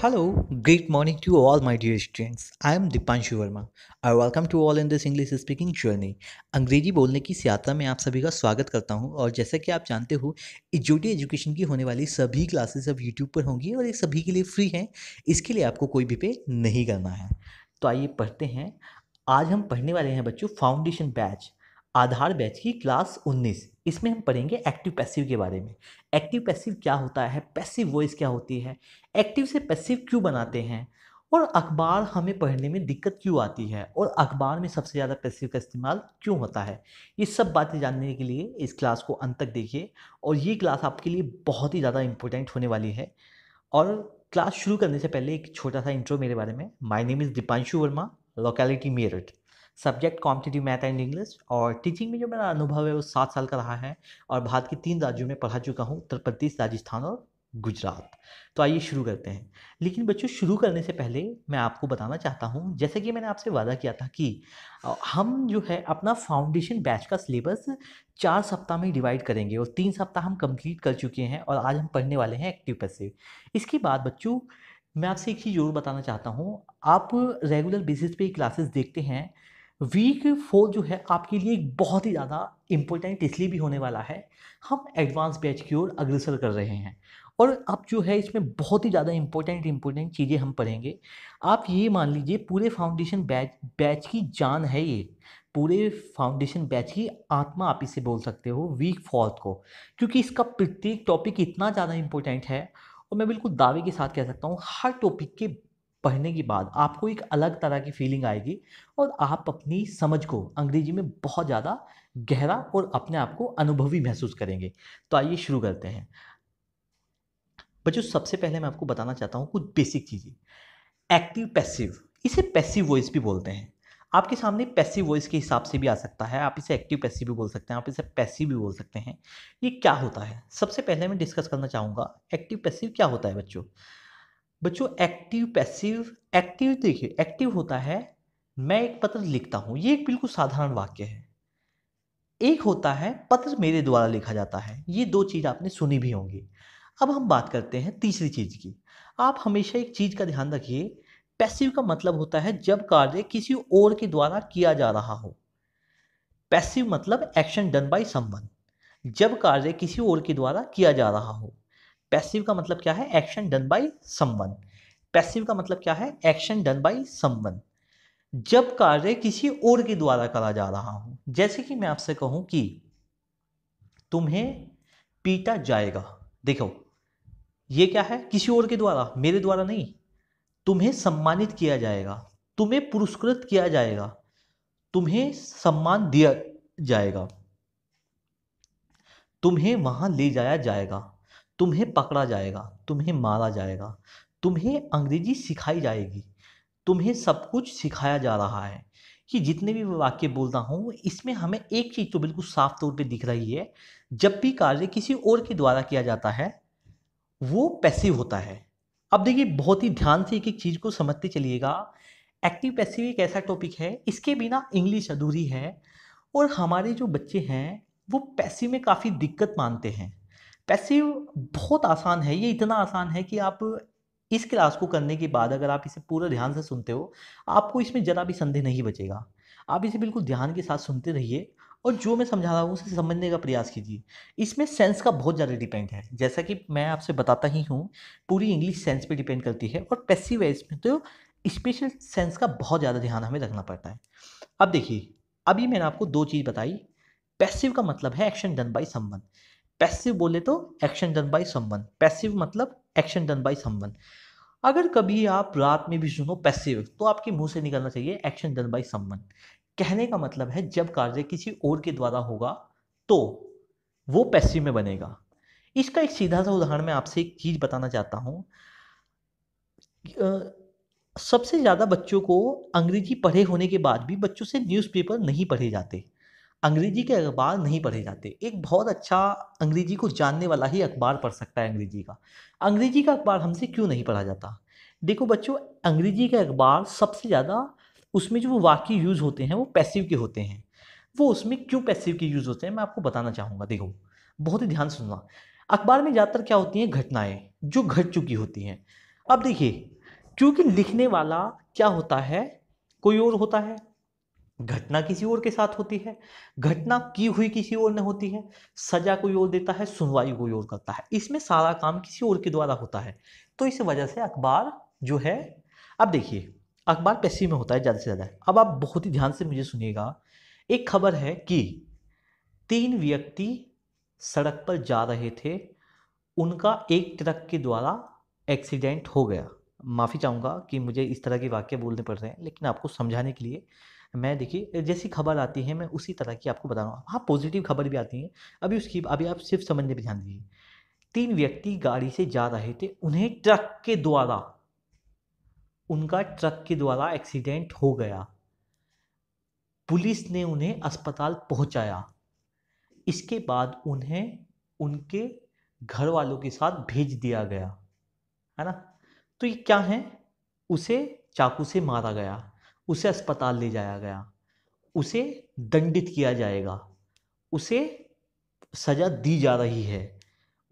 Hello, great morning to all my dear students. I am Dipanshu Verma. I welcome to all in this English speaking journey. अंग्रेजी बोलने की सियाता में आप सभी का स्वागत करता हूँ और जैसा कि आप जानते हो इजोटी एजुकेशन की होने वाली सभी क्लासेस अब यूट्यूब पर होंगी और ये सभी के लिए फ्री हैं इसके लिए आपको कोई भी पे नहीं करना है तो आइए पढ़ते हैं आज हम पढ़ने वाले हैं बच्चों फाउंडेशन बैच आधार बैच की क्लास 19 इसमें हम पढ़ेंगे एक्टिव पैसिव के बारे में एक्टिव पैसिव क्या होता है पैसिव वॉइस क्या होती है एक्टिव से पैसिव क्यों बनाते हैं और अखबार हमें पढ़ने में दिक्कत क्यों आती है और अखबार में सबसे ज़्यादा पैसिव का इस्तेमाल क्यों होता है ये सब बातें जानने के लिए इस क्लास को अंत तक देखिए और ये क्लास आपके लिए बहुत ही ज़्यादा इम्पोर्टेंट होने वाली है और क्लास शुरू करने से पहले एक छोटा सा इंट्रो मेरे बारे में my name is Deepanshu Verma locality Meerut subject competitive math and English और टीचिंग में जो मेरा अनुभव है वो सात साल का रहा है और भारत के तीन राज्यों में पढ़ा चुका हूँ उत्तर प्रदेश राजस्थान और गुजरात तो आइए शुरू करते हैं लेकिन बच्चों शुरू करने से पहले मैं आपको बताना चाहता हूँ जैसे कि मैंने आपसे वादा किया था कि हम जो है अपना फाउंडेशन बैच का सिलेबस चार सप्ताह में डिवाइड करेंगे और तीन सप्ताह हम कंप्लीट कर चुके हैं और आज हम पढ़ने वाले हैं एक्टिव पैसिव इसके बाद बच्चों मैं आपसे एक चीज़ जरूर बताना चाहता हूँ आप रेगुलर बेसिस पे क्लासेस देखते हैं वीक फोर जो है आपके लिए बहुत ही ज़्यादा इम्पोर्टेंट इसलिए भी होने वाला है हम एडवांस बैच की ओर अग्रसर कर रहे हैं और अब जो है इसमें बहुत ही ज़्यादा इम्पोर्टेंट इम्पोर्टेंट चीज़ें हम पढ़ेंगे आप ये मान लीजिए पूरे फाउंडेशन बैच बैच की जान है ये पूरे फाउंडेशन बैच की आत्मा आप इसे बोल सकते हो वीक फोर्थ को क्योंकि इसका प्रत्येक टॉपिक इतना ज़्यादा इम्पोर्टेंट है और मैं बिल्कुल दावे के साथ कह सकता हूँ हर टॉपिक के पढ़ने के बाद आपको एक अलग तरह की फीलिंग आएगी और आप अपनी समझ को अंग्रेजी में बहुत ज़्यादा गहरा और अपने आप को अनुभवी महसूस करेंगे तो आइए शुरू करते हैं बच्चों सबसे पहले मैं आपको बताना चाहता हूँ कुछ बेसिक चीज़ें एक्टिव पैसिव इसे पैसिव वॉइस भी बोलते हैं आपके सामने पैसिव वॉइस के हिसाब से भी आ सकता है आप इसे एक्टिव पैसिव भी बोल सकते हैं आप इसे पैसिव भी बोल सकते हैं ये क्या होता है सबसे पहले मैं डिस्कस करना चाहूँगा एक्टिव पैसिव क्या होता है बच्चों बच्चों एक्टिव पैसिव एक्टिव देखिए एक्टिव होता है मैं एक पत्र लिखता हूँ ये एक बिल्कुल साधारण वाक्य है एक होता है पत्र मेरे द्वारा लिखा जाता है ये दो चीज़ आपने सुनी भी होंगी अब हम बात करते हैं तीसरी चीज़ की आप हमेशा एक चीज़ का ध्यान रखिए पैसिव का मतलब होता है जब कार्य किसी और के द्वारा किया जा रहा हो पैसिव मतलब एक्शन डन बाय समवन जब कार्य किसी और के द्वारा किया जा रहा हो पैसिव का मतलब क्या है action done by someone passive का मतलब क्या है एक्शन डन बाई समवन जब कार्य किसी और के द्वारा करा जा रहा हूं जैसे कि मैं आपसे कहूं कि तुम्हें पीटा जाएगा देखो ये क्या है किसी और के द्वारा मेरे द्वारा नहीं तुम्हें सम्मानित किया जाएगा तुम्हें पुरस्कृत किया जाएगा तुम्हें सम्मान दिया जाएगा तुम्हें वहां ले जाया जाएगा तुम्हें पकड़ा जाएगा तुम्हें मारा जाएगा तुम्हें अंग्रेजी सिखाई जाएगी तुम्हें सब कुछ सिखाया जा रहा है कि जितने भी वाक्य बोल रहा हूँ इसमें हमें एक चीज़ तो बिल्कुल साफ तौर पे दिख रही है जब भी कार्य किसी और के द्वारा किया जाता है वो पैसिव होता है अब देखिए बहुत ही ध्यान से एक एक चीज़ को समझते चलिएगा एक्टिव पैसिव एक ऐसा टॉपिक है इसके बिना इंग्लिश अधूरी है और हमारे जो बच्चे हैं वो पैसिव में काफ़ी दिक्कत मानते हैं पैसिव बहुत आसान है ये इतना आसान है कि आप इस क्लास को करने के बाद अगर आप इसे पूरा ध्यान से सुनते हो आपको इसमें ज़रा भी संदेह नहीं बचेगा आप इसे बिल्कुल ध्यान के साथ सुनते रहिए और जो मैं समझा रहा हूँ उसे समझने का प्रयास कीजिए इसमें सेंस का बहुत ज़्यादा डिपेंड है जैसा कि मैं आपसे बताता ही हूँ पूरी इंग्लिश सेंस पे डिपेंड करती है और पैसिव है इसमें तो स्पेशल सेंस का बहुत ज़्यादा ध्यान हमें रखना पड़ता है अब देखिए अभी मैंने आपको दो चीज़ बताई पैसिव का मतलब है एक्शन डन बाई सम्बन्ध पैसिव बोले तो action done by someone passive मतलब एक्शन डन बाई समवन अगर कभी आप रात में भी सुनो पैसिव तो आपके मुंह से निकलना चाहिए एक्शन डन बाई समवन कहने का मतलब है जब कार्य किसी और के द्वारा होगा तो वो पैसिव में बनेगा इसका एक सीधा सा उदाहरण मैं आपसे एक चीज़ बताना चाहता हूँ सबसे ज़्यादा बच्चों को अंग्रेजी पढ़े होने के बाद भी बच्चों से न्यूज़पेपर नहीं पढ़े जाते अंग्रेजी के अखबार नहीं पढ़े जाते एक बहुत अच्छा अंग्रेजी को जानने वाला ही अखबार पढ़ सकता है अंग्रेजी का अंग्रेजी का अखबार हमसे क्यों नहीं पढ़ा जाता देखो बच्चों अंग्रेजी के अखबार सबसे ज़्यादा उसमें जो वाक्य यूज़ होते हैं वो पैसिव के होते हैं वो उसमें क्यों पैसिव के यूज़ होते हैं मैं आपको बताना चाहूँगा देखो बहुत ही ध्यान सुनना अखबार में ज़्यादातर क्या होती हैं घटनाएँ जो घट चुकी होती हैं अब देखिए क्योंकि लिखने वाला क्या होता है कोई और होता है घटना किसी और के साथ होती है घटना की हुई किसी और ने होती है सजा कोई और देता है सुनवाई कोई और करता है इसमें सारा काम किसी और के द्वारा होता है तो इस वजह से अखबार जो है अब देखिए अखबार पैसे में होता है ज़्यादा से ज़्यादा अब आप बहुत ही ध्यान से मुझे सुनिएगा एक खबर है कि तीन व्यक्ति सड़क पर जा रहे थे उनका एक ट्रक के द्वारा एक्सीडेंट हो गया माफ़ी चाहूँगा कि मुझे इस तरह के वाक्य बोलने पड़ रहे हैं लेकिन आपको समझाने के लिए मैं देखिए जैसी खबर आती है मैं उसी तरह की आपको बता रहा हूँ हाँ पॉजिटिव खबर भी आती है अभी उसकी अभी आप सिर्फ समझने पर ध्यान दीजिए तीन व्यक्ति गाड़ी से जा रहे थे उन्हें ट्रक के द्वारा उनका ट्रक के द्वारा एक्सीडेंट हो गया पुलिस ने उन्हें अस्पताल पहुंचाया इसके बाद उन्हें उनके घर वालों के साथ भेज दिया गया है ना तो ये क्या है उसे चाकू से मारा गया उसे अस्पताल ले जाया गया उसे दंडित किया जाएगा उसे सज़ा दी जा रही है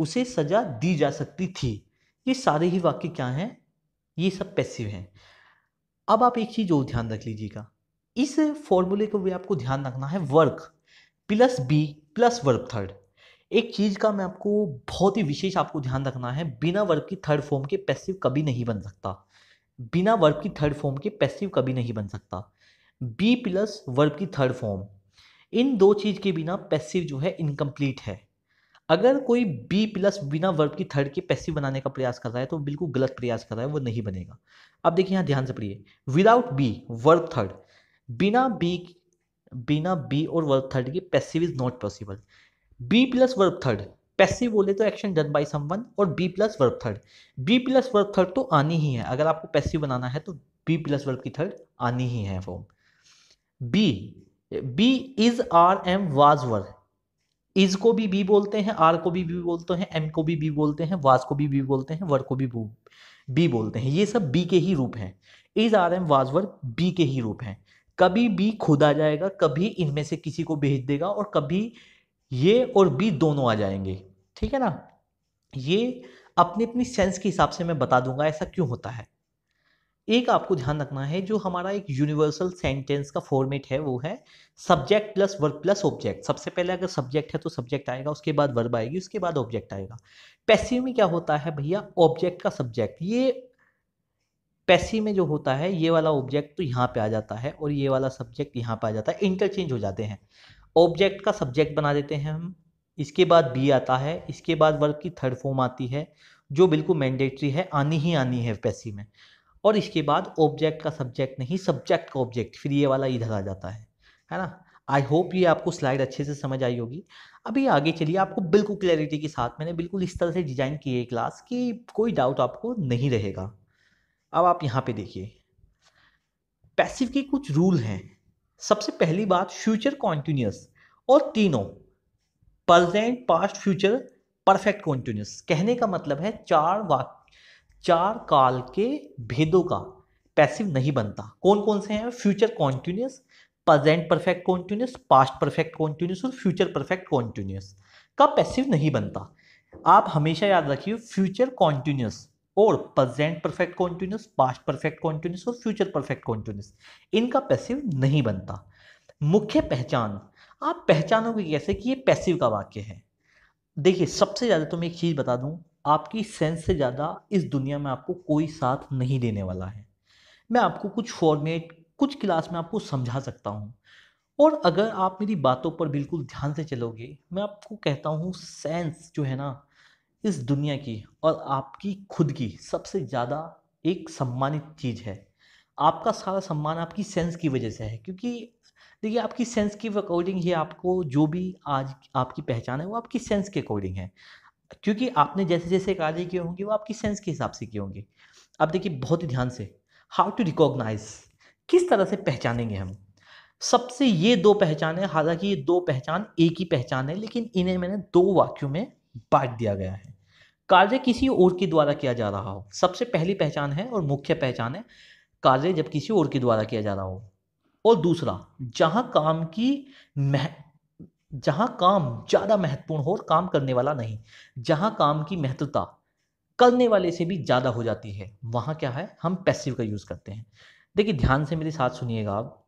उसे सज़ा दी जा सकती थी ये सारे ही वाक्य क्या हैं ये सब पैसिव हैं अब आप एक चीज़ और ध्यान रख लीजिएगा इस फॉर्मूले को भी आपको ध्यान रखना है work plus be plus work third एक चीज़ का मैं आपको बहुत ही विशेष आपको ध्यान रखना है बिना वर्क की थर्ड फॉर्म के पैसिव कभी नहीं बन सकता बिना वर्ब की थर्ड फॉर्म के पैसिव कभी नहीं बन सकता बी प्लस वर्ब की थर्ड फॉर्म इन दो चीज़ के बिना पैसिव जो है इनकम्प्लीट है अगर कोई बी प्लस बिना वर्ब की थर्ड के पैसिव बनाने का प्रयास कर रहा है तो बिल्कुल गलत प्रयास कर रहा है वो नहीं बनेगा अब देखिए यहाँ ध्यान से पढ़िए विदाउट बी वर्ब थर्ड बिना बी बिना बी और वर्ब थर्ड के passive is not possible be plus verb third passive बोले तो एक्शन डन बाई सम और be plus work third be plus work third तो आनी ही है अगर आपको पैसिव बनाना है तो बी प्लस वर्क की थर्ड आनी ही है form be be is are am was were is को भी बी बोलते हैं आर को भी बी बोलते हैं एम को भी बी बोलते हैं वाज को भी बी बोलते हैं वर को भी बी बोलते हैं ये सब बी के ही रूप हैं is are am was were be के ही रूप हैं कभी बी खुद आ जाएगा कभी इनमें से किसी को भेज देगा और कभी ये और बी दोनों आ जाएंगे ठीक है ना ये अपनी अपनी सेंस के हिसाब से मैं बता दूंगा ऐसा क्यों होता है एक आपको ध्यान रखना है जो हमारा एक यूनिवर्सल सेंटेंस का फॉर्मेट है वो है subject plus verb plus object सबसे पहले अगर सब्जेक्ट है तो सब्जेक्ट आएगा उसके बाद वर्ब आएगी उसके बाद ऑब्जेक्ट आएगा पैसिव में क्या होता है भैया ऑब्जेक्ट का सब्जेक्ट ये पैसिव में जो होता है ये वाला ऑब्जेक्ट तो यहाँ पे आ जाता है और ये वाला सब्जेक्ट यहाँ पे आ जाता है इंटरचेंज हो जाते हैं ऑब्जेक्ट का सब्जेक्ट बना देते हैं हम इसके बाद बी आता है इसके बाद वर्ब की थर्ड फॉर्म आती है जो बिल्कुल मैंडेटरी है आनी ही आनी है पैसी में और इसके बाद ऑब्जेक्ट का सब्जेक्ट नहीं सब्जेक्ट का ऑब्जेक्ट फिर ये वाला इधर आ जाता है है ना आई होप ये आपको स्लाइड अच्छे से समझ आई होगी अभी आगे चलिए आपको बिल्कुल क्लैरिटी के साथ मैंने बिल्कुल इस तरह से डिजाइन की है क्लास कि कोई डाउट आपको नहीं रहेगा अब आप यहाँ पे देखिए पैसिव के कुछ रूल हैं सबसे पहली बात फ्यूचर कॉन्टिन्यूस और तीनों present past future perfect continuous कहने का मतलब है चार वाक चार काल के भेदों का पैसिव नहीं बनता कौन कौन से हैं future continuous present perfect continuous past perfect continuous और फ्यूचर परफेक्ट कॉन्टिन्यूस का पैसिव नहीं बनता आप हमेशा याद रखिए फ्यूचर कॉन्टिन्यूस और present perfect continuous past perfect continuous और फ्यूचर परफेक्ट कॉन्टिन्यूस इनका पैसिव नहीं बनता मुख्य पहचान आप पहचानोगे कैसे कि ये पैसिव का वाक्य है देखिए सबसे ज़्यादा तो मैं एक चीज़ बता दूँ आपकी सेंस से ज़्यादा इस दुनिया में आपको कोई साथ नहीं देने वाला है मैं आपको कुछ फॉर्मेट कुछ क्लास में आपको समझा सकता हूँ और अगर आप मेरी बातों पर बिल्कुल ध्यान से चलोगे मैं आपको कहता हूँ सेंस जो है ना इस दुनिया की और आपकी खुद की सबसे ज़्यादा एक सम्मानित चीज़ है आपका सारा सम्मान आपकी सेंस की वजह से है क्योंकि देखिए आपकी सेंस की अकॉर्डिंग ही आपको जो भी आज आपकी पहचान है वो आपकी सेंस के अकॉर्डिंग है क्योंकि आपने जैसे जैसे कार्य किए होंगे वो आपकी सेंस के हिसाब से किए होंगे अब देखिए बहुत ही ध्यान से हाउ टू रिकॉग्नाइज किस तरह से पहचानेंगे हम सबसे ये दो पहचान है हालांकि ये दो पहचान एक ही पहचान है लेकिन इन्हें मैंने दो वाक्यों में बांट दिया गया है कार्य किसी और के द्वारा किया जा रहा हो सबसे पहली पहचान है और मुख्य पहचान है कार्य जब किसी और के द्वारा किया जा रहा हो और दूसरा जहां काम की मह जहां काम ज़्यादा महत्वपूर्ण हो और काम करने वाला नहीं जहां काम की महत्वता करने वाले से भी ज़्यादा हो जाती है वहां क्या है हम पैसिव का यूज़ करते हैं देखिए ध्यान से मेरे साथ सुनिएगा आप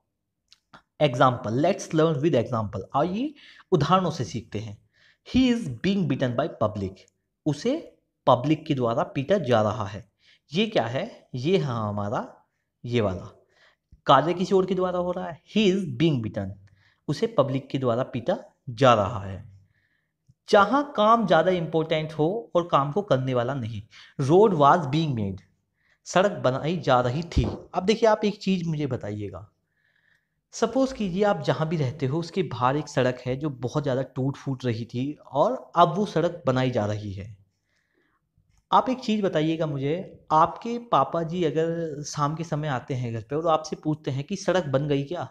example let's learn with example आइए उदाहरणों से सीखते हैं he is being beaten by public उसे पब्लिक के द्वारा पीटा जा रहा है ये क्या है ये हाँ हमारा ये वाला कार्य किसी और के द्वारा हो रहा है ही इज बींग बीटन उसे पब्लिक के द्वारा पीटा जा रहा है जहाँ काम ज़्यादा इम्पोर्टेंट हो और काम को करने वाला नहीं रोड वाज बींग मेड सड़क बनाई जा रही थी अब देखिए आप एक चीज़ मुझे बताइएगा सपोज़ कीजिए आप जहाँ भी रहते हो उसके बाहर एक सड़क है जो बहुत ज़्यादा टूट फूट रही थी और अब वो सड़क बनाई जा रही है आप एक चीज़ बताइएगा मुझे आपके पापा जी अगर शाम के समय आते हैं घर पे और आपसे पूछते हैं कि सड़क बन गई क्या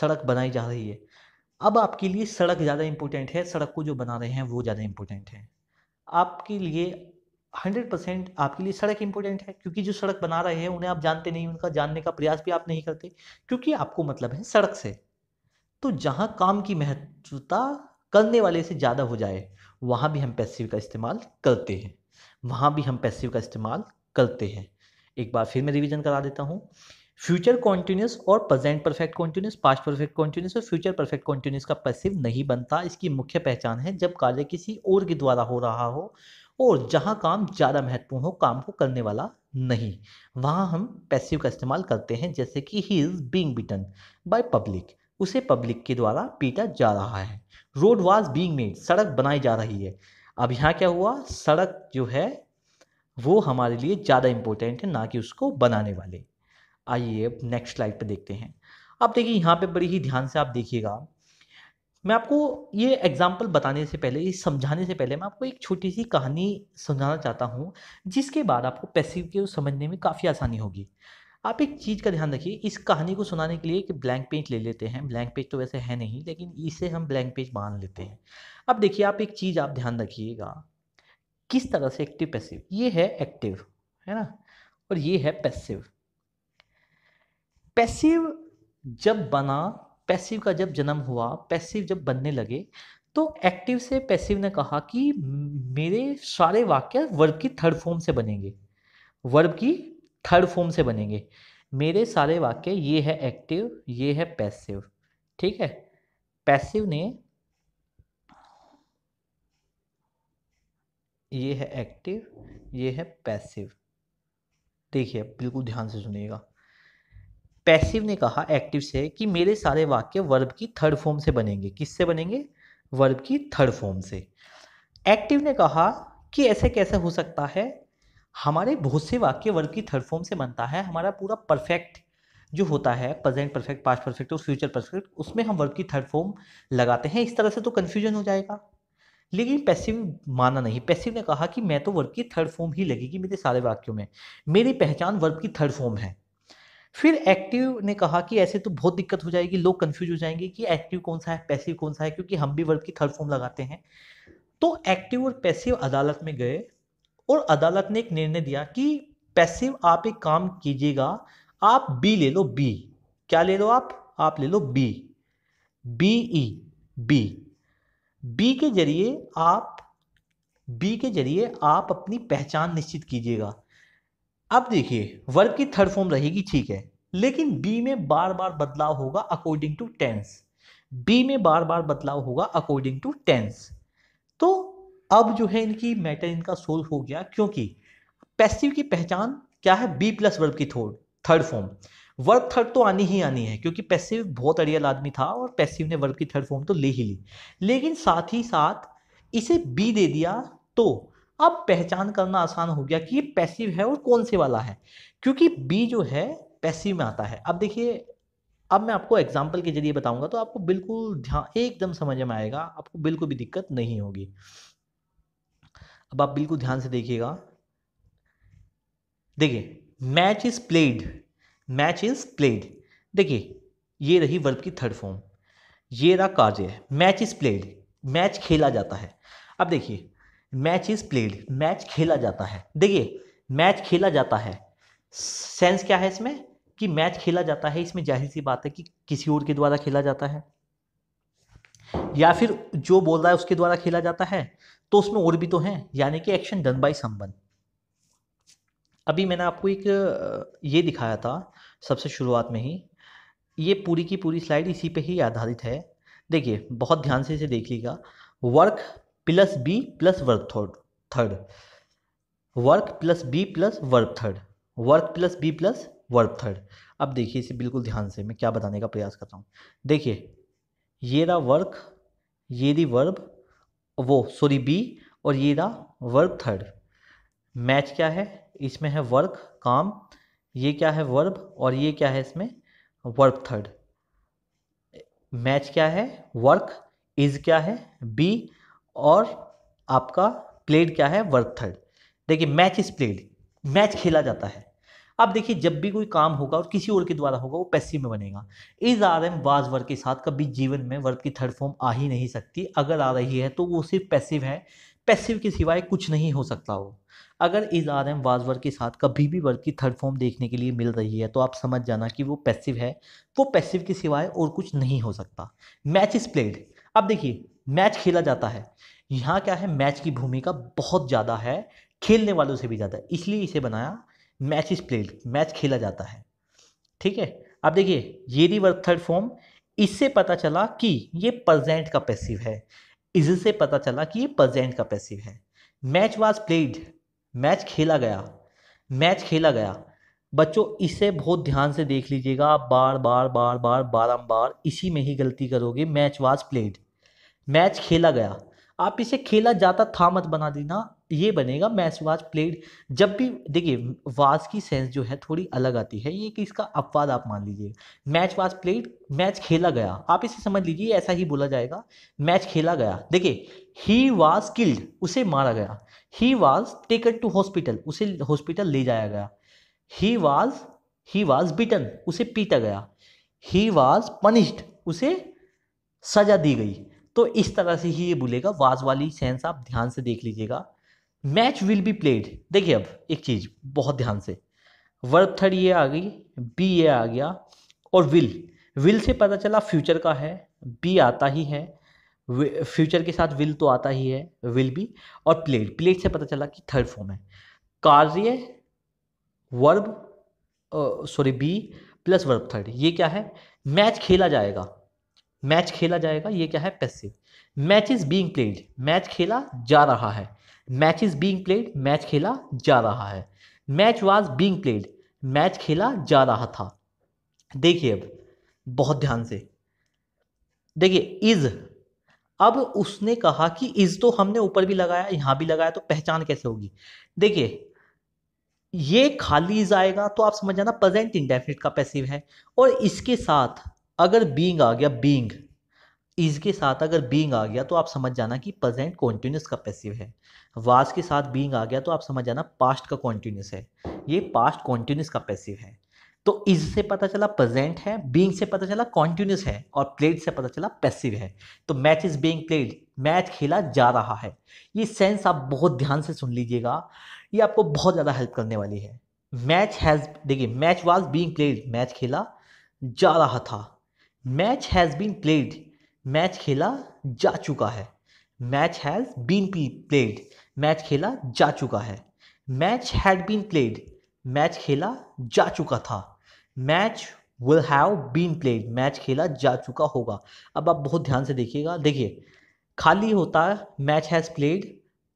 सड़क बनाई जा रही है अब आपके लिए सड़क ज़्यादा इम्पोर्टेंट है सड़क को जो बना रहे हैं वो ज़्यादा इम्पोर्टेंट है आपके लिए हंड्रेड परसेंट आपके लिए सड़क इंपॉर्टेंट है क्योंकि जो सड़क बना रहे हैं उन्हें आप जानते नहीं उनका जानने का प्रयास भी आप नहीं करते क्योंकि आपको मतलब है सड़क से तो जहाँ काम की महत्वता करने वाले से ज़्यादा हो जाए वहाँ भी हम पैसिव का इस्तेमाल करते हैं वहाँ भी हम पैसिव का इस्तेमाल करते हैं एक बार फिर मैं रिवीजन करा देता हूँ फ्यूचर कॉन्टिन्यूस और present perfect continuous past perfect continuous और फ्यूचर परफेक्ट कॉन्टिन्यूस का पैसिव नहीं बनता इसकी मुख्य पहचान है जब कार्य किसी और के द्वारा हो रहा हो और जहाँ काम ज़्यादा महत्वपूर्ण हो काम को करने वाला नहीं वहाँ हम पैसिव का इस्तेमाल करते हैं जैसे कि he is being beaten by public उसे पब्लिक के द्वारा पीटा जा रहा है रोड वाज बींग मेड सड़क बनाई जा रही है अब यहाँ क्या हुआ सड़क जो है वो हमारे लिए ज़्यादा इम्पोर्टेंट है ना कि उसको बनाने वाले आइए अब नेक्स्ट स्लाइड पर देखते हैं अब देखिए यहाँ पे बड़ी ही ध्यान से आप देखिएगा मैं आपको ये एग्जाम्पल बताने से पहले ये समझाने से पहले मैं आपको एक छोटी सी कहानी समझाना चाहता हूँ जिसके बाद आपको पैसिव के समझने में काफ़ी आसानी होगी आप एक चीज़ का ध्यान रखिए इस कहानी को सुनाने के लिए एक ब्लैंक पेज ले लेते हैं ब्लैंक पेज तो वैसे है नहीं लेकिन इसे हम ब्लैंक पेज मान लेते हैं अब देखिए आप एक चीज़ आप ध्यान रखिएगा किस तरह से एक्टिव पैसिव ये है एक्टिव है ना और ये है पैसिव पैसिव जब बना पैसिव का जब जन्म हुआ पैसिव जब बनने लगे तो एक्टिव से पैसिव ने कहा कि मेरे सारे वाक्य वर्ब की थर्ड फॉर्म से बनेंगे वर्ब की थर्ड फॉर्म से बनेंगे मेरे सारे वाक्य ये है एक्टिव ये है पैसिव ठीक है पैसिव ने ये है एक्टिव ये है पैसिव देखिए बिल्कुल ध्यान से सुनिएगा पैसिव ने कहा एक्टिव से कि मेरे सारे वाक्य वर्ब की थर्ड फॉर्म से बनेंगे किससे बनेंगे वर्ब की थर्ड फॉर्म से एक्टिव ने कहा कि ऐसे कैसे हो सकता है हमारे बहुत से वाक्य वर्ग की थर्ड फॉर्म से बनता है हमारा पूरा परफेक्ट जो होता है प्रेजेंट परफेक्ट पास्ट परफेक्ट और फ्यूचर परफेक्ट उसमें हम वर्ग की थर्ड फॉर्म लगाते हैं इस तरह से तो कन्फ्यूजन हो जाएगा लेकिन पैसिव माना नहीं पैसिव ने कहा कि मैं तो वर्ग की थर्ड फॉर्म ही लगेगी मेरे सारे वाक्यों में मेरी पहचान वर्ग की थर्ड फॉर्म है फिर एक्टिव ने कहा कि ऐसे तो बहुत दिक्कत हो जाएगी लोग कंफ्यूज हो जाएंगे कि एक्टिव कौन सा है पैसिव कौन सा है क्योंकि हम भी वर्ब की थर्ड फॉर्म लगाते हैं तो एक्टिव और पैसिव अदालत में गए और अदालत ने एक निर्णय दिया कि पैसिव आप एक काम कीजिएगा आप बी ले लो बी क्या ले लो आप आप ले लो be be E be be के जरिए आप बी के जरिए आप अपनी पहचान निश्चित कीजिएगा अब देखिए वर्ब की थर्ड फॉर्म रहेगी ठीक है लेकिन बी में बार बार बदलाव होगा अकॉर्डिंग टू टेंस बी में बार बार बदलाव होगा अकॉर्डिंग टू टेंस तो अब जो है इनकी मैटर इनका सोल्व हो गया क्योंकि पैसिव की पहचान क्या है बी प्लस वर्ब की third third form verb third तो आनी ही आनी है क्योंकि पैसिव बहुत अड़ियल आदमी था और पैसिव ने वर्ब की थर्ड फॉर्म तो ले ही ली लेकिन साथ ही साथ इसे बी दे दिया तो अब पहचान करना आसान हो गया कि ये पैसिव है और कौन से वाला है क्योंकि बी जो है पैसिव में आता है अब देखिए अब मैं आपको एग्जाम्पल के जरिए बताऊंगा तो आपको बिल्कुल ध्यान एकदम समझ में आएगा आपको बिल्कुल भी दिक्कत नहीं होगी अब आप बिल्कुल ध्यान से देखिएगा देखिए match is played match is played देखिए ये रही वर्ब की थर्ड फॉर्म ये रहा कार्य मैच इज प्लेड मैच खेला जाता है अब देखिए मैच इज प्लेड मैच खेला जाता है देखिए मैच खेला जाता है सेंस क्या है इसमें कि मैच खेला जाता है इसमें जाहिर सी बात है कि किसी और के द्वारा खेला जाता है या फिर जो बोल रहा है उसके द्वारा खेला जाता है तो उसमें और भी तो है यानी कि एक्शन डन बाय संबंध अभी मैंने आपको एक ये दिखाया था सबसे शुरुआत में ही ये पूरी की पूरी स्लाइड इसी पे ही आधारित है देखिए बहुत ध्यान से इसे देखिएगा verb plus be plus work third verb plus be plus work third verb plus be plus work third अब देखिए इसे बिल्कुल ध्यान से मैं क्या बताने का प्रयास कर रहा हूँ देखिए ये रहा वर्क ये दी वर्ब वो सॉरी बी और ये रहा वर्क थर्ड मैच क्या है इसमें है वर्क काम ये क्या है वर्ब और ये क्या है इसमें वर्क थर्ड मैच क्या है वर्क इज क्या है बी और आपका प्लेड क्या है वर्क थर्ड देखिए मैच इज प्लेड मैच खेला जाता है अब देखिए जब भी कोई काम होगा और किसी और के द्वारा होगा वो पैसिव में बनेगा is are am was were के साथ कभी जीवन में वर्क की थर्ड फॉर्म आ ही नहीं सकती अगर आ रही है तो वो सिर्फ पैसिव है पैसिव के सिवाय कुछ नहीं हो सकता हो अगर is are am was were के साथ कभी भी वर्क की थर्ड फॉर्म देखने के लिए मिल रही है तो आप समझ जाना कि वो पैसिव है वो पैसिव के सिवाय और कुछ नहीं हो सकता मैच इज प्लेड अब देखिए मैच खेला जाता है यहाँ क्या है मैच की भूमिका बहुत ज़्यादा है खेलने वालों से भी ज़्यादा इसलिए इसे बनाया मैच इज प्लेड मैच खेला जाता है ठीक है अब देखिए ये दी थर्ड फॉर्म इससे पता चला कि ये प्रजेंट का पैसिव है इससे पता चला कि ये प्रजेंट का पैसिव है मैच वाज प्लेड मैच खेला गया मैच खेला गया बच्चों इसे बहुत ध्यान से देख लीजिएगा बार बार बार बार बारम्बार इसी में ही गलती करोगे मैच वाज प्लेड मैच खेला गया आप इसे खेला जाता था मत बना देना ये बनेगा मैच वाज प्लेड जब भी देखिए वाज की सेंस जो है थोड़ी अलग आती है ये कि इसका अपवाद आप मान लीजिए मैच वाज प्लेड मैच खेला गया आप इसे समझ लीजिए ऐसा ही बोला जाएगा मैच खेला गया देखिए ही वाज किल्ड उसे मारा गया he was taken to hospital उसे हॉस्पिटल ले जाया गया ही वाज ही वाज बिटन उसे पीटा गया ही वाज पनिश्ड उसे सजा दी गई तो इस तरह से ही ये बोलेगा वाज वाली सेंस आप ध्यान से देख लीजिएगा मैच विल बी प्लेड देखिए अब एक चीज़ बहुत ध्यान से वर्ब थर्ड ये आ गई बी ये आ गया और विल विल से पता चला फ्यूचर का है बी आता ही है फ्यूचर के साथ विल तो आता ही है विल बी और प्लेड प्लेड से पता चला कि थर्ड फॉर्म है कार्य verb sorry be plus verb third ये क्या है मैच खेला जाएगा मैच खेला जाएगा ये क्या है passive match is being played match खेला जा रहा है match is being played match खेला जा रहा है match was being played match खेला जा रहा था देखिए अब बहुत ध्यान से देखिए इज अब उसने कहा कि इज तो हमने ऊपर भी लगाया यहां भी लगाया तो पहचान कैसे होगी देखिए ये खाली इज आएगा तो आप समझ जाना प्रेजेंट इंडेफिनिट का पैसिव है और इसके साथ अगर बींग आ गया बींग इसके साथ अगर बींग आ गया तो आप समझ जाना कि प्रेजेंट कॉन्टीन्यूस का पैसिव है वाज के साथ बींग आ गया तो आप समझ जाना पास्ट का कॉन्टीन्यूस है ये पास्ट कॉन्टीन्यूस का पैसिव है तो इससे पता चला प्रेजेंट है बींग से पता चला कॉन्टीन्यूस है और प्लेड से पता चला पैसिव है तो match is being played match खेला जा रहा है ये सेंस आप बहुत ध्यान से सुन लीजिएगा ये आपको बहुत ज़्यादा हेल्प करने वाली है मैच हैज़ देखिए match was being played match खेला जा रहा था match has been played match खेला जा चुका है match has been played match खेला जा चुका है match had been played match खेला जा चुका था match will have been played match खेला जा चुका होगा अब आप बहुत ध्यान से देखिएगा देखिए खाली होता मैच हैज़ प्लेड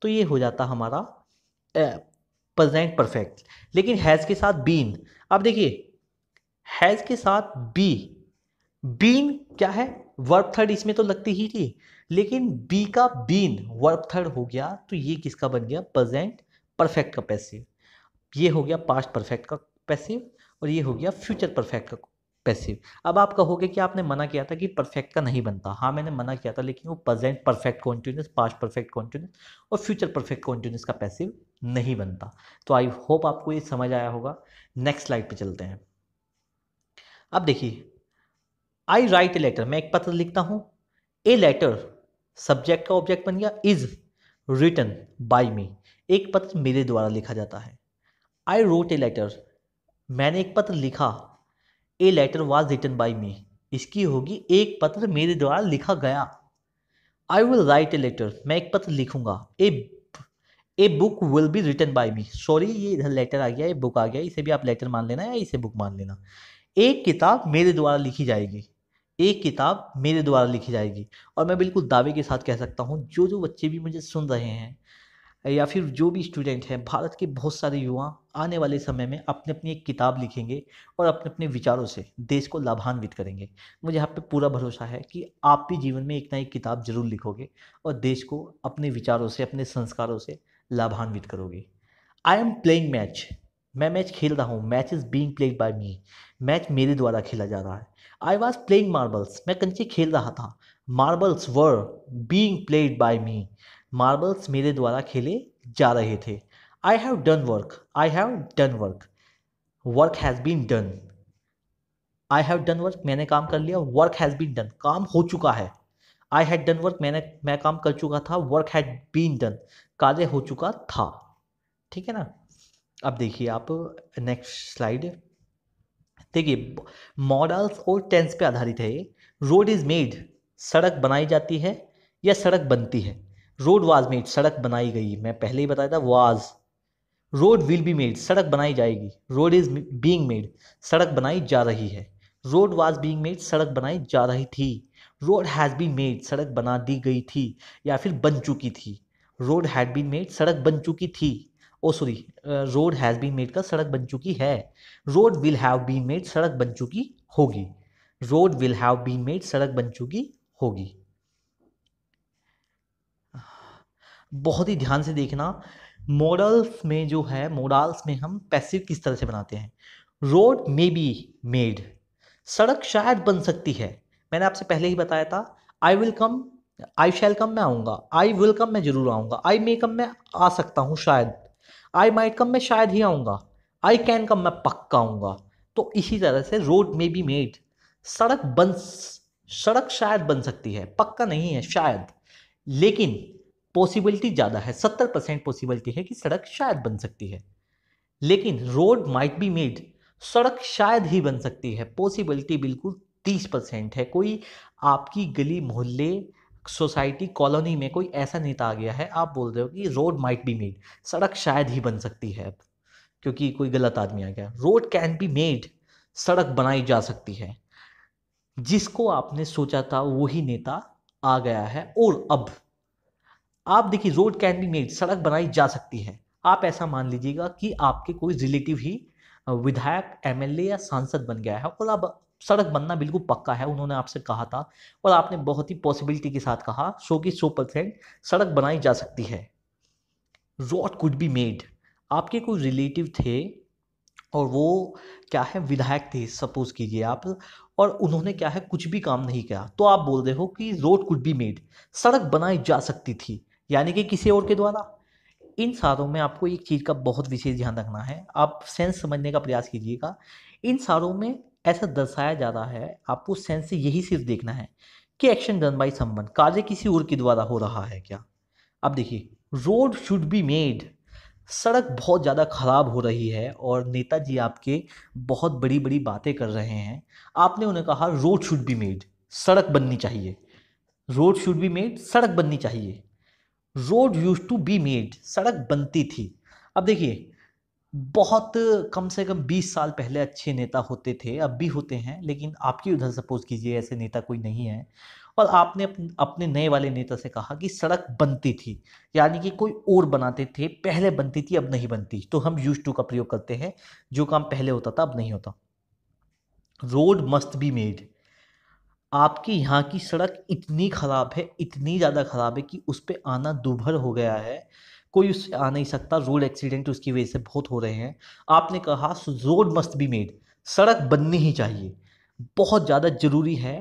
तो ये हो जाता हमारा प्रजेंट परफेक्ट लेकिन हैज़ के साथ बीन अब देखिए हैज़ के साथ बी बीन क्या है वर्ब थर्ड इसमें तो लगती ही थी लेकिन बी का बीन वर्ब थर्ड हो गया तो ये किसका बन गया प्रजेंट परफेक्ट का पैसिव ये हो गया पास्ट परफेक्ट का पैसिव और ये हो गया फ्यूचर परफेक्ट का पैसिव अब आप कहोगे कि आपने मना किया था कि परफेक्ट का नहीं बनता हाँ मैंने मना किया था लेकिन वो present perfect continuous past perfect continuous और फ्यूचर परफेक्ट कॉन्टिन्यूस का पैसिव नहीं बनता तो आई होप आपको ये समझ आया होगा नेक्स्ट स्लाइड पे चलते हैं अब देखिए आई राइट ए लेटर मैं एक पत्र लिखता हूँ ए लेटर सब्जेक्ट का ऑब्जेक्ट बन गया इज रिटर्न बाई मी एक पत्र मेरे द्वारा लिखा जाता है आई रोट ए लेटर मैंने एक पत्र लिखा a letter was written by me इसकी होगी एक पत्र मेरे द्वारा लिखा गया I will write a letter मैं एक पत्र लिखूंगा a a book will be written by me sorry ये इधर लेटर आ गया ये बुक आ गया इसे भी आप लेटर मान लेना या इसे बुक मान लेना एक किताब मेरे द्वारा लिखी जाएगी एक किताब मेरे द्वारा लिखी जाएगी और मैं बिल्कुल दावे के साथ कह सकता हूँ जो जो बच्चे भी मुझे सुन रहे हैं या फिर जो भी स्टूडेंट हैं भारत के बहुत सारे युवा आने वाले समय में अपने अपनी एक किताब लिखेंगे और अपने अपने विचारों से देश को लाभान्वित करेंगे मुझे आप पे पूरा भरोसा है कि आप भी जीवन में एक ना एक किताब जरूर लिखोगे और देश को अपने विचारों से अपने संस्कारों से लाभान्वित करोगे आई एम प्लेइंग मैच मैं मैच खेल रहा हूँ match is being played by me match मेरे द्वारा खेला जा रहा है आई वॉज प्लेइंग मार्बल्स मैं कंचे खेल रहा था marbles were being played by me marbles मेरे द्वारा खेले जा रहे थे I have done work I have done work work has been done I have done work मैंने काम कर लिया वर्क हैज़ बीन डन काम हो चुका है आई हैड डन वर्क मैंने मैं काम कर चुका था वर्क हैड बीन डन कार्य हो चुका था ठीक है ना अब देखिए आप नेक्स्ट स्लाइड देखिए मॉडल्स और टेंस पे आधारित है रोड इज़ मेड सड़क बनाई जाती है या सड़क बनती है रोड वाज मेड सड़क बनाई गई मैं पहले ही बताया था was road will be made सड़क बनाई जाएगी रोड इज़ बींग मेड सड़क बनाई जा रही है रोड वाज बींग मेड सड़क बनाई जा रही थी रोड हैज़ बीन मेड सड़क बना दी गई थी या फिर बन चुकी थी रोड हैड बीन मेड सड़क बन चुकी थी oh sorry road has been made का सड़क बन चुकी है road will have been made सड़क बन चुकी होगी road will have been made सड़क बन चुकी होगी बहुत ही ध्यान से देखना मॉडल्स में जो है मॉडल्स में हम पैसिव किस तरह से बनाते हैं रोड मे बी मेड सड़क शायद बन सकती है मैंने आपसे पहले ही बताया था आई विल कम आई शैल कम मैं आऊँगा आई विल कम मैं जरूर आऊँगा आई मे कम मैं आ सकता हूँ शायद आई माइट कम मैं शायद ही आऊँगा आई कैन कम मैं पक्का आऊँगा तो इसी तरह से रोड में बी मेड सड़क बन सड़क शायद बन सकती है पक्का नहीं है शायद लेकिन पॉसिबिलिटी ज़्यादा है सत्तर परसेंट पॉसिबिलिटी है कि सड़क शायद बन सकती है लेकिन रोड माइट बी मेड सड़क शायद ही बन सकती है पॉसिबिलिटी बिल्कुल तीस परसेंट है कोई आपकी गली मोहल्ले सोसाइटी कॉलोनी में कोई ऐसा नेता आ गया है आप बोल रहे हो कि रोड माइट बी मेड सड़क शायद ही बन सकती है क्योंकि कोई गलत आदमी आ गया रोड कैन बी मेड सड़क बनाई जा सकती है जिसको आपने सोचा था वही नेता आ गया है और अब आप देखिए रोड कैन बी मेड सड़क बनाई जा सकती है आप ऐसा मान लीजिएगा कि आपके कोई रिलेटिव ही विधायक एमएलए या सांसद बन गया है और अब सड़क बनना बिल्कुल पक्का है उन्होंने आपसे कहा था और आपने बहुत ही पॉसिबिलिटी के साथ कहा सो की सो परसेंट सड़क बनाई जा सकती है रोड कुड बी मेड आपके कोई रिलेटिव थे और वो क्या है विधायक थे सपोज कीजिए आप और उन्होंने क्या है कुछ भी काम नहीं किया तो आप बोल रहे हो कि रोड कुड बी मेड सड़क बनाई जा सकती थी यानी कि किसी और के द्वारा इन सारों में आपको एक चीज़ का बहुत विशेष ध्यान रखना है आप सेंस समझने का प्रयास कीजिएगा इन सारों में ऐसा दर्शाया जा रहा है आपको सेंस से यही सिर्फ देखना है कि एक्शन डन बाई समवन कार्य किसी और के द्वारा हो रहा है क्या अब देखिए रोड शुड बी मेड सड़क बहुत ज़्यादा ख़राब हो रही है और नेताजी आपके बहुत बड़ी बड़ी बातें कर रहे हैं आपने उन्हें कहा रोड शुड बी मेड सड़क बननी चाहिए रोड शुड बी मेड सड़क बननी चाहिए road used to be made सड़क बनती थी अब देखिए बहुत कम से कम 20 साल पहले अच्छे नेता होते थे अब भी होते हैं लेकिन आपकी उधर सपोज कीजिए ऐसे नेता कोई नहीं है और आपने अपने नए वाले नेता से कहा कि सड़क बनती थी यानी कि कोई और बनाते थे पहले बनती थी अब नहीं बनती तो हम यूज टू का प्रयोग करते हैं जो काम पहले होता था अब नहीं होता रोड मस्त बी मेड आपकी यहाँ की सड़क इतनी ख़राब है इतनी ज़्यादा ख़राब है कि उस पर आना दुभर हो गया है कोई उससे आ नहीं सकता रोड एक्सीडेंट उसकी वजह से बहुत हो रहे हैं आपने कहा रोड मस्ट बी मेड सड़क बननी ही चाहिए बहुत ज़्यादा ज़रूरी है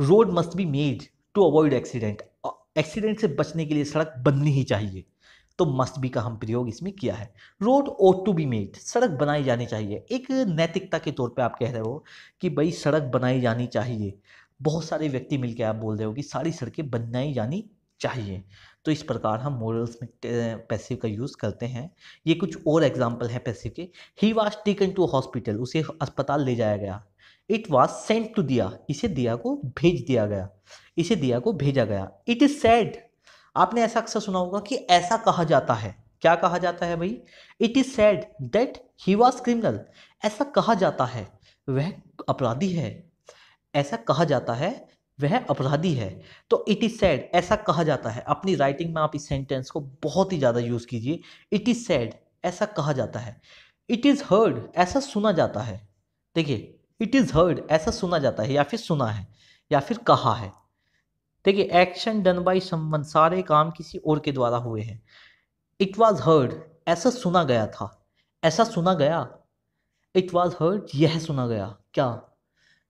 road must be made to avoid accident accident से बचने के लिए सड़क बननी ही चाहिए तो मस्ट बी का हम प्रयोग इसमें किया है road ought to be made सड़क बनाई जानी चाहिए एक नैतिकता के तौर पे आप कह रहे हो कि भाई सड़क बनाई जानी चाहिए बहुत सारे व्यक्ति मिलकर आप बोल रहे हो कि सारी सड़कें बनाई जानी चाहिए तो इस प्रकार हम मोरल्स में पैसिव का यूज़ करते हैं ये कुछ और एग्जाम्पल है पैसिव के he was taken to hospital उसे अस्पताल ले जाया गया इट वॉज सेंट टू दिया इसे दिया को भेज दिया गया इसे दिया को भेजा गया इट इज़ सैड आपने ऐसा अक्सर सुना होगा कि ऐसा कहा जाता है क्या कहा जाता है भाई it is said that he was criminal ऐसा कहा जाता है वह अपराधी है ऐसा कहा जाता है वह अपराधी है तो इट इज़ सैड ऐसा कहा जाता है अपनी राइटिंग में आप इस सेंटेंस को बहुत ही ज़्यादा यूज़ कीजिए इट इज़ सैड ऐसा कहा जाता है इट इज़ हर्ड ऐसा सुना जाता है देखिए इट इज़ हर्ड ऐसा सुना जाता है या फिर सुना है या फिर कहा है देखिए एक्शन डन बाई समवन सारे काम किसी और के द्वारा हुए हैं इट वॉज हर्ड ऐसा सुना गया था ऐसा सुना गया इट वॉज हर्ड यह सुना गया क्या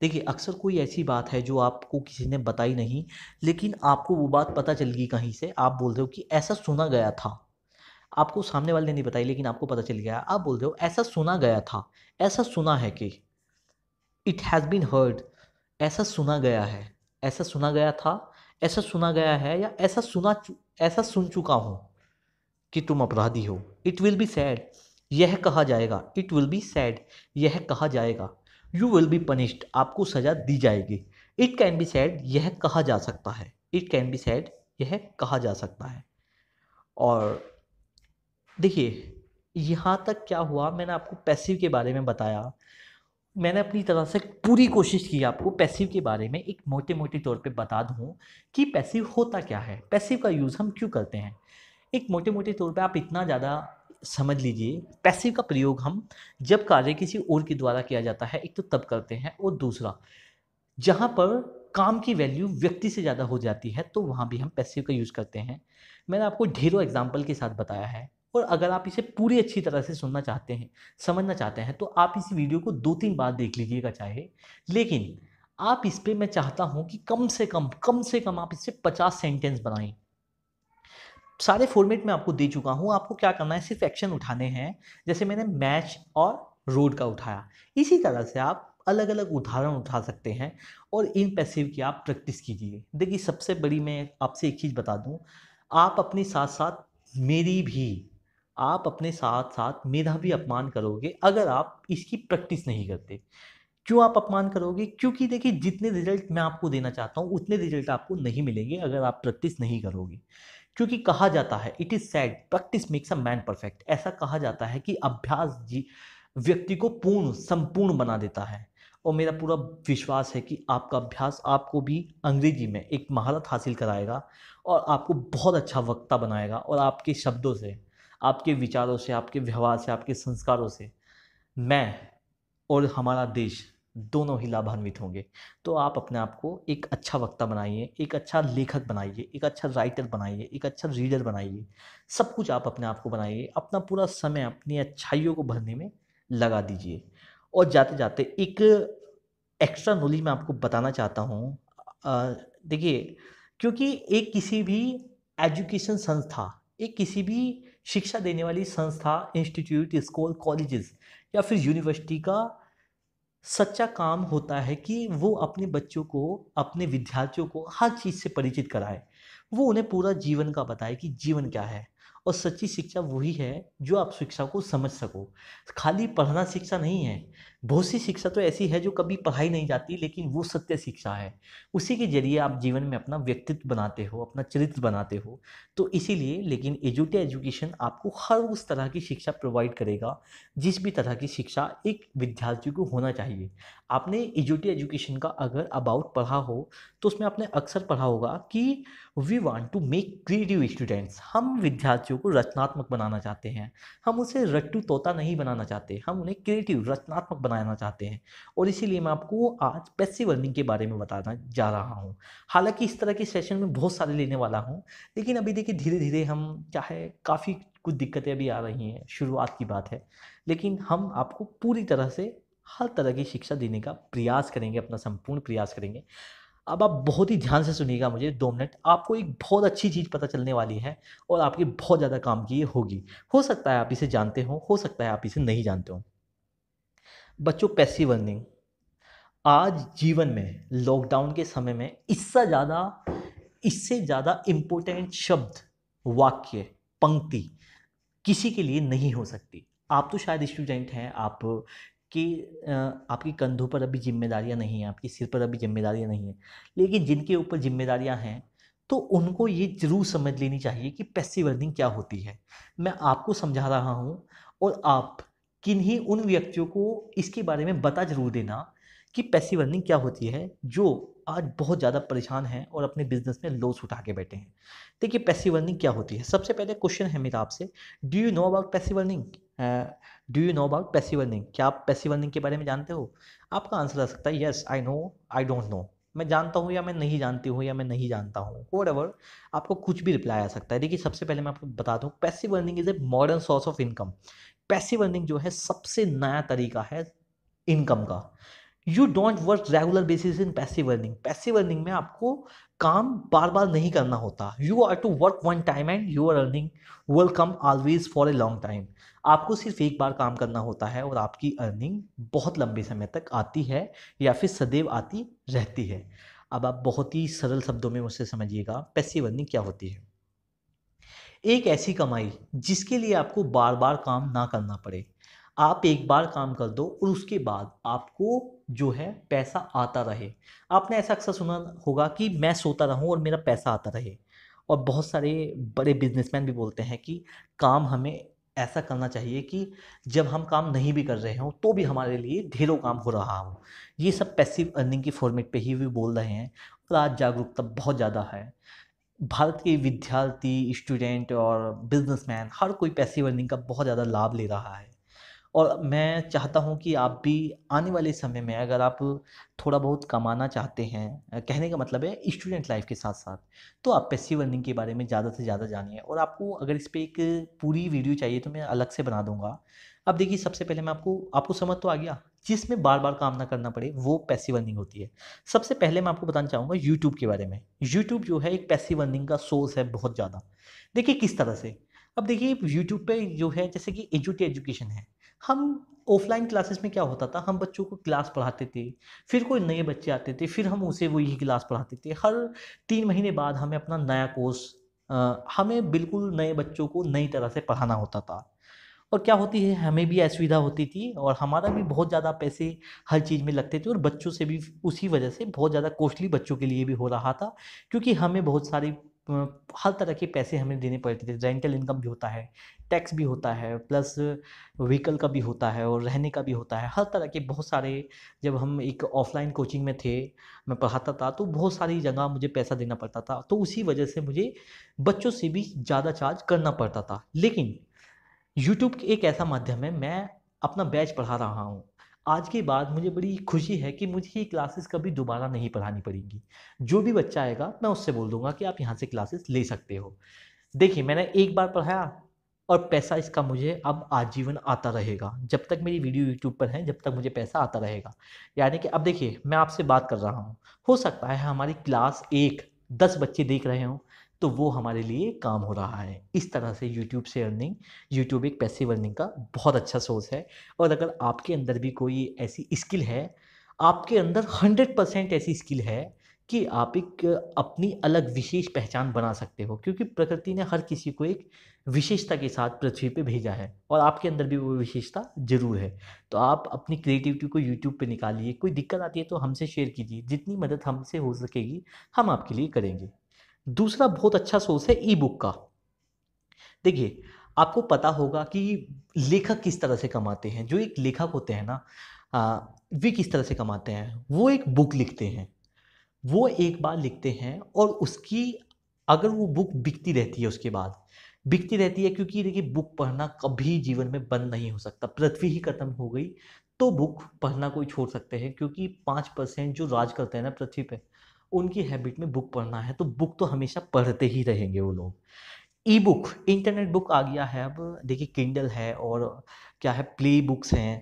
देखिए अक्सर कोई ऐसी बात है जो आपको किसी ने बताई नहीं लेकिन आपको वो बात पता चल गई कहीं से आप बोल रहे हो कि ऐसा सुना गया था आपको सामने वाले ने नहीं बताई लेकिन आपको पता चल गया आप बोल रहे हो ऐसा सुना गया था ऐसा सुना है कि इट हैज़ बीन हर्ड ऐसा सुना गया है ऐसा सुना गया था ऐसा सुना गया है या ऐसा सुना ऐसा सुन चुका हूँ कि तुम अपराधी हो इट विल बी सैड यह कहा जाएगा इट विल बी सैड यह कहा जाएगा यू विल बी पनिश्ड आपको सज़ा दी जाएगी इट कैन बी सैड यह कहा जा सकता है इट कैन बी सैड यह कहा जा सकता है और देखिए यहाँ तक क्या हुआ मैंने आपको पैसिव के बारे में बताया मैंने अपनी तरह से पूरी कोशिश की आपको पैसिव के बारे में एक मोटे मोटे तौर पे बता दूँ कि पैसिव होता क्या है पैसिव का यूज़ हम क्यों करते हैं एक मोटे मोटे तौर पे आप इतना ज़्यादा समझ लीजिए पैसिव का प्रयोग हम जब कार्य किसी और के द्वारा किया जाता है एक तो तब करते हैं और दूसरा जहाँ पर काम की वैल्यू व्यक्ति से ज़्यादा हो जाती है तो वहाँ भी हम पैसिव का यूज़ करते हैं मैंने आपको ढेरों एग्जाम्पल के साथ बताया है और अगर आप इसे पूरी अच्छी तरह से सुनना चाहते हैं समझना चाहते हैं तो आप इस वीडियो को दो तीन बार देख लीजिएगा चाहे लेकिन आप इस पर मैं चाहता हूँ कि कम से कम कम से कम आप इससे पचास सेंटेंस बनाएं सारे फॉर्मेट में आपको दे चुका हूँ आपको क्या करना है सिर्फ एक्शन उठाने हैं जैसे मैंने मैच और रोड का उठाया इसी तरह से आप अलग अलग उदाहरण उठा सकते हैं और इन पैसिव की आप प्रैक्टिस कीजिए देखिए सबसे बड़ी मैं आपसे एक चीज़ बता दूँ आप अपने साथ साथ मेरी भी आप अपने साथ साथ मेरा भी अपमान करोगे अगर आप इसकी प्रैक्टिस नहीं करते क्यों आप अपमान करोगे क्योंकि देखिए जितने रिजल्ट मैं आपको देना चाहता हूँ उतने रिजल्ट आपको नहीं मिलेंगे अगर आप प्रैक्टिस नहीं करोगे क्योंकि कहा जाता है it is said practice makes a man perfect ऐसा कहा जाता है कि अभ्यास जी व्यक्ति को पूर्ण संपूर्ण बना देता है और मेरा पूरा विश्वास है कि आपका अभ्यास आपको भी अंग्रेजी में एक महारत हासिल कराएगा और आपको बहुत अच्छा वक्ता बनाएगा और आपके शब्दों से आपके विचारों से आपके व्यवहार से आपके संस्कारों से मैं और हमारा देश दोनों ही लाभान्वित होंगे तो आप अपने आप को एक अच्छा वक्ता बनाइए एक अच्छा लेखक बनाइए एक अच्छा राइटर बनाइए एक अच्छा रीडर बनाइए सब कुछ आप अपने आप को बनाइए अपना पूरा समय अपनी अच्छाइयों को भरने में लगा दीजिए और जाते जाते एक एक्स्ट्रा नॉलेज मैं आपको बताना चाहता हूँ देखिए क्योंकि एक किसी भी एजुकेशन संस्था एक किसी भी शिक्षा देने वाली संस्था इंस्टीट्यूट स्कूल कॉलेजेस या फिर यूनिवर्सिटी का सच्चा काम होता है कि वो अपने बच्चों को अपने विद्यार्थियों को हर चीज़ से परिचित कराए वो उन्हें पूरा जीवन का बताए कि जीवन क्या है और सच्ची शिक्षा वही है जो आप शिक्षा को समझ सको खाली पढ़ना शिक्षा नहीं है बहुत सी शिक्षा तो ऐसी है जो कभी पढ़ाई नहीं जाती लेकिन वो सत्य शिक्षा है उसी के जरिए आप जीवन में अपना व्यक्तित्व बनाते हो अपना चरित्र बनाते हो तो इसीलिए लेकिन एजुटे एजुकेशन आपको हर उस तरह की शिक्षा प्रोवाइड करेगा जिस भी तरह की शिक्षा एक विद्यार्थी को होना चाहिए आपने एजुटे एजुकेशन का अगर अबाउट पढ़ा हो तो उसमें आपने अक्सर पढ़ा होगा कि we want to make creative students हम विद्यार्थियों को रचनात्मक बनाना चाहते हैं हम उसे रट्टू तोता नहीं बनाना चाहते हम उन्हें क्रिएटिव रचनात्मक बनाना चाहते हैं और इसीलिए मैं आपको आज पैसिव अर्निंग के बारे में बताना जा रहा हूँ हालांकि इस तरह के सेशन में बहुत सारे लेने वाला हूँ लेकिन अभी देखिए धीरे धीरे हम चाहे काफ़ी कुछ दिक्कतें अभी आ रही हैं शुरुआत की बात है लेकिन हम आपको पूरी तरह से हर तरह की शिक्षा देने का प्रयास करेंगे अपना संपूर्ण प्रयास करेंगे अब आप बहुत ही ध्यान से सुनिएगा मुझे दो मिनट आपको एक बहुत अच्छी चीज़ पता चलने वाली है और आपके बहुत ज़्यादा काम की ये होगी हो सकता है आप इसे जानते हो हो सकता है आप इसे नहीं जानते हो बच्चों पैसिव अर्निंग आज जीवन में लॉकडाउन के समय में इससे ज़्यादा इससे ज़्यादा इम्पोर्टेंट शब्द वाक्य पंक्ति किसी के लिए नहीं हो सकती आप तो शायद स्टूडेंट हैं आप कि आपकी कंधों पर अभी जिम्मेदारियां नहीं हैं आपके सिर पर अभी जिम्मेदारियां नहीं हैं लेकिन जिनके ऊपर जिम्मेदारियां हैं तो उनको ये जरूर समझ लेनी चाहिए कि पैसिव अर्निंग क्या होती है मैं आपको समझा रहा हूँ और आप किन्हीं उन व्यक्तियों को इसके बारे में बता जरूर देना कि पैसिव अर्निंग क्या होती है जो आज बहुत ज़्यादा परेशान हैं और अपने बिजनेस में लॉस उठा के बैठे हैं देखिए पैसिव अर्निंग क्या होती है सबसे पहले क्वेश्चन है मेरा आपसे do you know about passive earning do you know about passive earning क्या आप पैसिव अर्निंग के बारे में जानते हो आपका आंसर आ सकता है yes I know I don't know मैं जानता हूँ या मैं नहीं जानती हूँ या मैं नहीं जानता हूँ और एवर आपको कुछ भी रिप्लाई आ सकता है देखिए सबसे पहले मैं आपको बता दूँ passive earning is a modern source of income passive earning जो है सबसे नया तरीका है इनकम का you don't work regular basis in passive earning passive earning में आपको काम बार बार नहीं करना होता you are to work one time and your earning will come always for a long time आपको सिर्फ एक बार काम करना होता है और आपकी अर्निंग बहुत लंबे समय तक आती है या फिर सदैव आती रहती है अब आप बहुत ही सरल शब्दों में उसे समझिएगा पैसिव अर्निंग क्या होती है एक ऐसी कमाई जिसके लिए आपको बार बार काम ना करना पड़े आप एक बार काम कर दो और उसके बाद आपको जो है पैसा आता रहे आपने ऐसा अक्सर सुना होगा कि मैं सोता रहूं और मेरा पैसा आता रहे और बहुत सारे बड़े बिजनेसमैन भी बोलते हैं कि काम हमें ऐसा करना चाहिए कि जब हम काम नहीं भी कर रहे हों तो भी हमारे लिए ढेरों काम हो रहा हो ये सब पैसिव अर्निंग की फॉर्मेट पे ही भी बोल रहे हैं और आज जागरूकता बहुत ज़्यादा है भारत के विद्यार्थी स्टूडेंट और बिजनेसमैन हर कोई पैसे अर्निंग का बहुत ज़्यादा लाभ ले रहा है और मैं चाहता हूँ कि आप भी आने वाले समय में अगर आप थोड़ा बहुत कमाना चाहते हैं कहने का मतलब है स्टूडेंट लाइफ के साथ साथ तो आप पैसे अर्निंग के बारे में ज़्यादा से ज़्यादा जानिए और आपको अगर इस पर एक पूरी वीडियो चाहिए तो मैं अलग से बना दूँगा अब देखिए सबसे पहले मैं आपको आपको समझ तो आ गया जिसमें बार बार काम ना करना पड़े वो पैसिव अर्निंग होती है सबसे पहले मैं आपको बताना चाहूँगा यूट्यूब के बारे में यूट्यूब जो है एक पैसिव अर्निंग का सोर्स है बहुत ज़्यादा देखिए किस तरह से अब देखिए यूट्यूब पे जो है जैसे कि एजुटी एजुकेशन है हम ऑफलाइन क्लासेस में क्या होता था हम बच्चों को क्लास पढ़ाते थे फिर कोई नए बच्चे आते थे फिर हम उसे वही क्लास पढ़ाते थे हर तीन महीने बाद हमें अपना नया कोर्स हमें बिल्कुल नए बच्चों को नई तरह से पढ़ाना होता था और क्या होती है हमें भी असुविधा होती थी और हमारा भी बहुत ज़्यादा पैसे हर चीज़ में लगते थे और बच्चों से भी उसी वजह से बहुत ज़्यादा कॉस्टली बच्चों के लिए भी हो रहा था क्योंकि हमें बहुत सारी हर तरह के पैसे हमें देने पड़ते थे रेंटल इनकम भी होता है टैक्स भी होता है प्लस व्हीकल का भी होता है और रहने का भी होता है हर तरह के बहुत सारे जब हम एक ऑफलाइन कोचिंग में थे मैं पढ़ाता था तो बहुत सारी जगह मुझे पैसा देना पड़ता था तो उसी वजह से मुझे बच्चों से भी ज़्यादा चार्ज करना पड़ता था लेकिन यूट्यूब एक ऐसा माध्यम है मैं अपना बैच पढ़ा रहा हूँ आज के बाद मुझे बड़ी खुशी है कि मुझे ये क्लासेस कभी दोबारा नहीं पढ़ानी पड़ेंगी जो भी बच्चा आएगा मैं उससे बोल दूंगा कि आप यहाँ से क्लासेस ले सकते हो देखिए मैंने एक बार पढ़ाया और पैसा इसका मुझे अब आजीवन आता रहेगा जब तक मेरी वीडियो यूट्यूब पर है जब तक मुझे पैसा आता रहेगा यानी कि अब देखिए मैं आपसे बात कर रहा हूँ हो सकता है हमारी क्लास एक दस बच्चे देख रहे हों तो वो हमारे लिए काम हो रहा है इस तरह से यूट्यूब से अर्निंग यूट्यूब एक पैसे अर्निंग का बहुत अच्छा सोर्स है और अगर आपके अंदर भी कोई ऐसी स्किल है आपके अंदर हंड्रेड परसेंट ऐसी स्किल है कि आप एक अपनी अलग विशेष पहचान बना सकते हो क्योंकि प्रकृति ने हर किसी को एक विशेषता के साथ पृथ्वी पे भेजा है और आपके अंदर भी वो विशेषता जरूर है तो आप अपनी क्रिएटिविटी को यूट्यूब पे निकालिए कोई दिक्कत आती है तो हमसे शेयर कीजिए जितनी मदद हमसे हो सकेगी हम आपके लिए करेंगे दूसरा बहुत अच्छा सोर्स है ई बुक का देखिए आपको पता होगा कि लेखक किस तरह से कमाते हैं जो एक लेखक होते हैं ना वे किस तरह से कमाते हैं वो एक बुक लिखते हैं वो एक बार लिखते हैं और उसकी अगर वो बुक बिकती रहती है उसके बाद बिकती रहती है क्योंकि देखिए बुक पढ़ना कभी जीवन में बंद नहीं हो सकता पृथ्वी ही खत्म हो गई तो बुक पढ़ना कोई छोड़ सकते हैं क्योंकि पाँच परसेंट जो राज करते हैं ना पृथ्वी पे उनकी हैबिट में बुक पढ़ना है तो बुक तो हमेशा पढ़ते ही रहेंगे वो लोग ई बुक इंटरनेट बुक आ गया है अब देखिए किंडल है और क्या है प्ले बुक्स हैं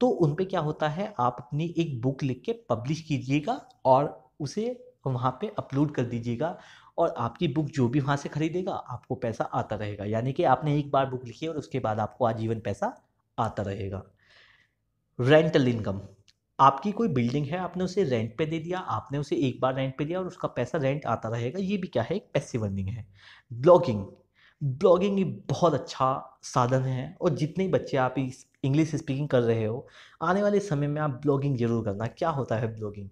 तो उन पे क्या होता है आप अपनी एक बुक लिख के पब्लिश कीजिएगा और उसे वहाँ पे अपलोड कर दीजिएगा और आपकी बुक जो भी वहाँ से ख़रीदेगा आपको पैसा आता रहेगा यानी कि आपने एक बार बुक लिखी और उसके बाद आपको आजीवन पैसा आता रहेगा रेंटल इनकम आपकी कोई बिल्डिंग है आपने उसे रेंट पे दे दिया आपने उसे एक बार रेंट पे दिया और उसका पैसा रेंट आता रहेगा ये भी क्या है एक पैसिव अर्निंग है ब्लॉगिंग ब्लॉगिंग एक बहुत अच्छा साधन है और जितने बच्चे आप इस इंग्लिश स्पीकिंग कर रहे हो आने वाले समय में आप ब्लॉगिंग जरूर करना क्या होता है ब्लॉगिंग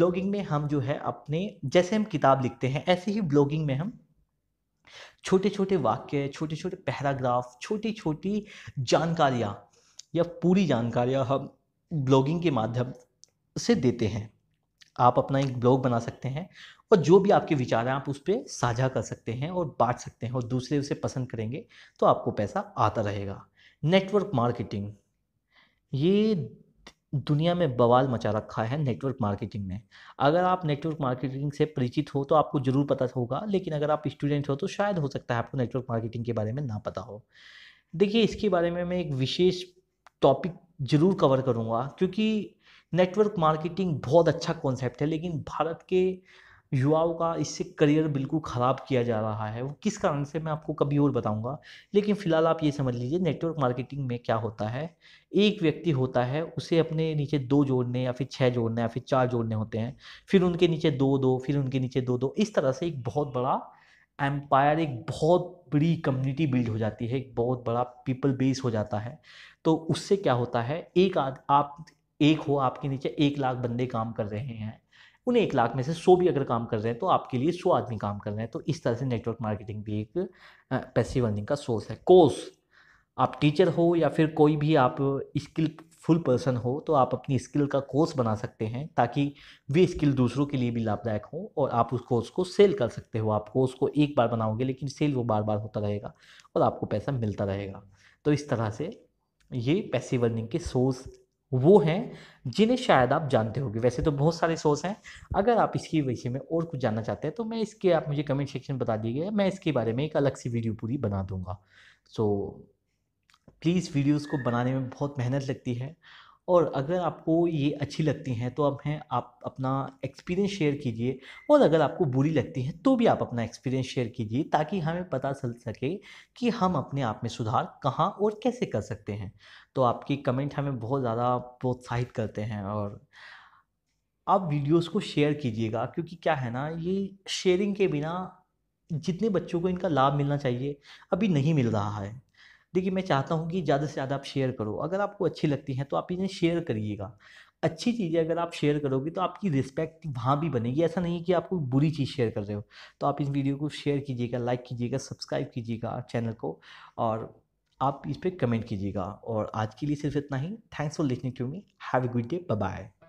ब्लॉगिंग में हम जो है अपने जैसे हम किताब लिखते हैं ऐसे ही ब्लॉगिंग में हम छोटे छोटे वाक्य छोटे छोटे पैराग्राफ छोटी छोटी जानकारियाँ या पूरी जानकारियाँ हम ब्लॉगिंग के माध्यम से देते हैं आप अपना एक ब्लॉग बना सकते हैं और जो भी आपके विचार हैं आप उस पर साझा कर सकते हैं और बांट सकते हैं और दूसरे उसे पसंद करेंगे तो आपको पैसा आता रहेगा नेटवर्क मार्केटिंग ये दुनिया में बवाल मचा रखा है नेटवर्क मार्केटिंग ने अगर आप नेटवर्क मार्केटिंग से परिचित हो तो आपको ज़रूर पता होगा लेकिन अगर आप स्टूडेंट हो तो शायद हो सकता है आपको नेटवर्क मार्केटिंग के बारे में ना पता हो देखिए इसके बारे में मैं एक विशेष टॉपिक ज़रूर कवर करूँगा क्योंकि नेटवर्क मार्केटिंग बहुत अच्छा कॉन्सेप्ट है लेकिन भारत के युवाओं का इससे करियर बिल्कुल ख़राब किया जा रहा है वो किस कारण से मैं आपको कभी और बताऊंगा लेकिन फ़िलहाल आप ये समझ लीजिए नेटवर्क मार्केटिंग में क्या होता है एक व्यक्ति होता है उसे अपने नीचे दो जोड़ने या फिर छः जोड़ने या फिर चार जोड़ने होते हैं फिर उनके नीचे दो दो फिर उनके नीचे दो दो इस तरह से एक बहुत बड़ा एम्पायर एक बहुत बड़ी कम्युनिटी बिल्ड हो जाती है एक बहुत बड़ा पीपल बेस हो जाता है तो उससे क्या होता है एक आद आप एक हो आपके नीचे एक लाख बंदे काम कर रहे हैं उन एक लाख में से सौ भी अगर काम कर रहे हैं तो आपके लिए सौ आदमी काम कर रहे हैं तो इस तरह से नेटवर्क मार्केटिंग भी एक पैसिव अर्निंग का सोर्स है कोर्स आप टीचर हो या फिर कोई भी आप स्किल सक्सेसफुल पर्सन हो तो आप अपनी स्किल का कोर्स बना सकते हैं ताकि वे स्किल दूसरों के लिए भी लाभदायक हो और आप उस कोर्स को सेल कर सकते हो आप कोर्स को एक बार बनाओगे लेकिन सेल वो बार बार होता रहेगा और आपको पैसा मिलता रहेगा तो इस तरह से ये पैसे वर्निंग के सोर्स वो हैं जिन्हें शायद आप जानते होंगे वैसे तो बहुत सारे सोर्स हैं अगर आप इसके विषय में और कुछ जानना चाहते हैं तो मैं इसके आप मुझे कमेंट सेक्शन बता दीजिए मैं इसके बारे में एक अलग सी वीडियो पूरी बना दूंगा सो so, प्लीज़ वीडियोस को बनाने में बहुत मेहनत लगती है और अगर आपको ये अच्छी लगती हैं तो अब हैं आप अपना एक्सपीरियंस शेयर कीजिए और अगर आपको बुरी लगती है तो भी आप अपना एक्सपीरियंस शेयर कीजिए ताकि हमें पता चल सके कि हम अपने आप में सुधार कहाँ और कैसे कर सकते हैं तो आपके कमेंट हमें बहुत ज़्यादा प्रोत्साहित करते हैं और आप वीडियोस को शेयर कीजिएगा क्योंकि क्या है ना ये शेयरिंग के बिना जितने बच्चों को इनका लाभ मिलना चाहिए अभी नहीं मिल रहा है देखिए मैं चाहता हूँ कि ज़्यादा से ज़्यादा आप शेयर करो अगर आपको अच्छी लगती हैं तो आप इन्हें शेयर करिएगा अच्छी चीज़ें अगर आप शेयर करोगे तो आपकी रिस्पेक्ट वहाँ भी बनेगी ऐसा नहीं कि आप कोई बुरी चीज़ शेयर कर रहे हो तो आप इस वीडियो को शेयर कीजिएगा लाइक कीजिएगा सब्सक्राइब कीजिएगा चैनल को और आप इस पर कमेंट कीजिएगा और आज के लिए सिर्फ इतना ही thanks for listening to me have a good day bye